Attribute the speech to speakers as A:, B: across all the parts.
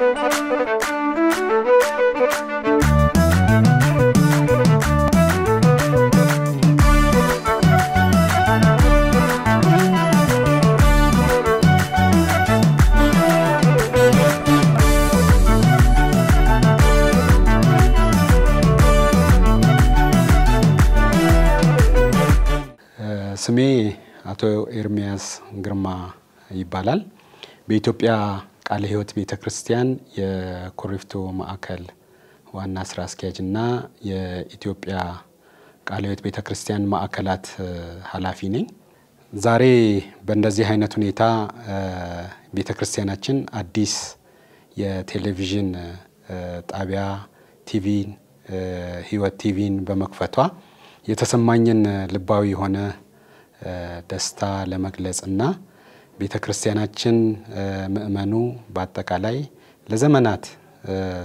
A: ስሜ አቶ ኤርሚያስ ግርማ ይባላል። በኢትዮጵያ ቃለ ሕይወት ቤተ ክርስቲያን የኮሪፍቶ ማዕከል ዋና ስራ አስኪያጅ እና የኢትዮጵያ ቃለ ሕይወት ቤተ ክርስቲያን ማዕከላት ኃላፊ ነኝ። ዛሬ በእንደዚህ አይነት ሁኔታ ቤተ ክርስቲያናችን አዲስ የቴሌቪዥን ጣቢያ ቲቪን ሕይወት ቲቪን በመክፈቷ የተሰማኝን ልባዊ የሆነ ደስታ ለመግለጽ እና ቤተ ክርስቲያናችን ምእመኑ በአጠቃላይ ለዘመናት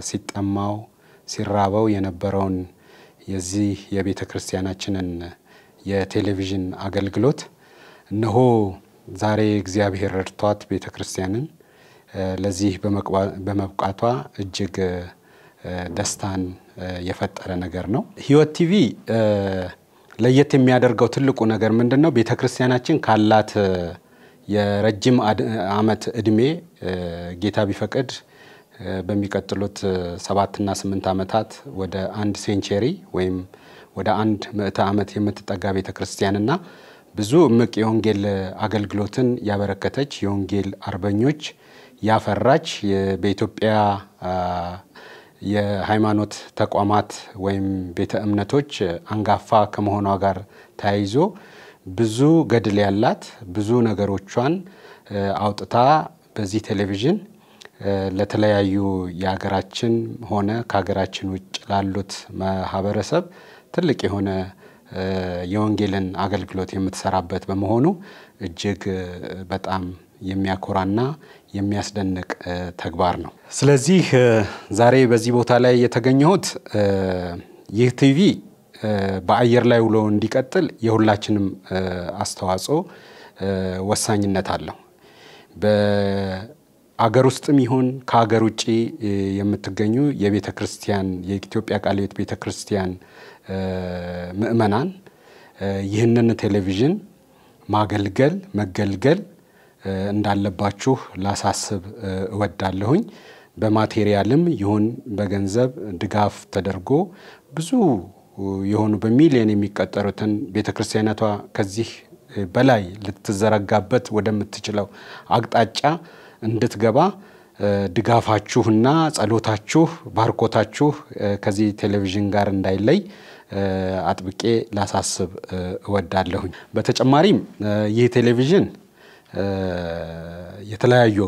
A: ሲጠማው ሲራበው የነበረውን የዚህ የቤተ ክርስቲያናችንን የቴሌቪዥን አገልግሎት እነሆ ዛሬ እግዚአብሔር ረድቷት ቤተ ክርስቲያንን ለዚህ በመብቃቷ እጅግ ደስታን የፈጠረ ነገር ነው። ህይወት ቲቪ ለየት የሚያደርገው ትልቁ ነገር ምንድን ነው? ቤተ ክርስቲያናችን ካላት የረጅም ዓመት እድሜ ጌታ ቢፈቅድ በሚቀጥሉት ሰባትና ስምንት ዓመታት ወደ አንድ ሴንቸሪ ወይም ወደ አንድ ምዕተ ዓመት የምትጠጋ ቤተ ክርስቲያንና ብዙ እምቅ የወንጌል አገልግሎትን ያበረከተች የወንጌል አርበኞች ያፈራች በኢትዮጵያ የሃይማኖት ተቋማት ወይም ቤተ እምነቶች አንጋፋ ከመሆኗ ጋር ተያይዞ ብዙ ገድል ያላት ብዙ ነገሮቿን አውጥታ በዚህ ቴሌቪዥን ለተለያዩ የሀገራችን ሆነ ከሀገራችን ውጭ ላሉት ማህበረሰብ ትልቅ የሆነ የወንጌልን አገልግሎት የምትሰራበት በመሆኑ እጅግ በጣም የሚያኮራና የሚያስደንቅ ተግባር ነው። ስለዚህ ዛሬ በዚህ ቦታ ላይ የተገኘሁት ይህ ቲቪ በአየር ላይ ውሎ እንዲቀጥል የሁላችንም አስተዋጽኦ ወሳኝነት አለው። በአገር ውስጥም ይሁን ከሀገር ውጭ የምትገኙ የቤተ ክርስቲያን የኢትዮጵያ ቃለ ሕይወት ቤተ ክርስቲያን ምእመናን ይህንን ቴሌቪዥን ማገልገል መገልገል እንዳለባችሁ ላሳስብ እወዳለሁኝ። በማቴሪያልም ይሁን በገንዘብ ድጋፍ ተደርጎ ብዙ የሆኑ በሚሊዮን የሚቀጠሩትን ቤተክርስቲያናቷ ከዚህ በላይ ልትዘረጋበት ወደምትችለው አቅጣጫ እንድትገባ ድጋፋችሁና ጸሎታችሁ ባርኮታችሁ ከዚህ ቴሌቪዥን ጋር እንዳይለይ አጥብቄ ላሳስብ እወዳለሁኝ። በተጨማሪም ይህ ቴሌቪዥን የተለያዩ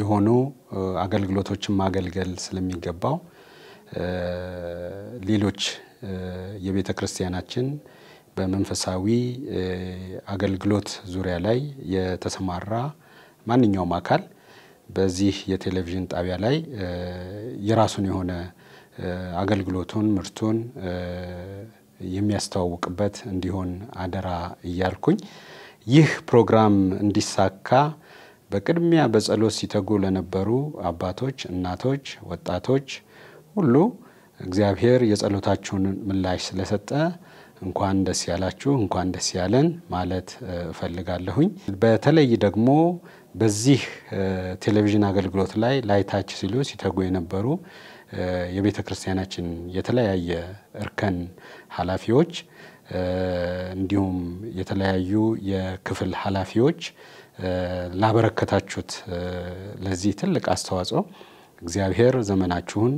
A: የሆኑ አገልግሎቶችን ማገልገል ስለሚገባው ሌሎች የቤተ ክርስቲያናችን በመንፈሳዊ አገልግሎት ዙሪያ ላይ የተሰማራ ማንኛውም አካል በዚህ የቴሌቪዥን ጣቢያ ላይ የራሱን የሆነ አገልግሎቱን፣ ምርቱን የሚያስተዋውቅበት እንዲሆን አደራ እያልኩኝ ይህ ፕሮግራም እንዲሳካ በቅድሚያ በጸሎት ሲተጉ ለነበሩ አባቶች፣ እናቶች፣ ወጣቶች ሁሉ እግዚአብሔር የጸሎታችሁን ምላሽ ስለሰጠ እንኳን ደስ ያላችሁ እንኳን ደስ ያለን ማለት እፈልጋለሁኝ። በተለይ ደግሞ በዚህ ቴሌቪዥን አገልግሎት ላይ ላይታች ሲሉ ሲተጉ የነበሩ የቤተ ክርስቲያናችን የተለያየ እርከን ኃላፊዎች እንዲሁም የተለያዩ የክፍል ኃላፊዎች ላበረከታችሁት ለዚህ ትልቅ አስተዋጽኦ እግዚአብሔር ዘመናችሁን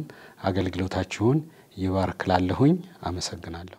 A: አገልግሎታችሁን ይባርክላለሁኝ። አመሰግናለሁ።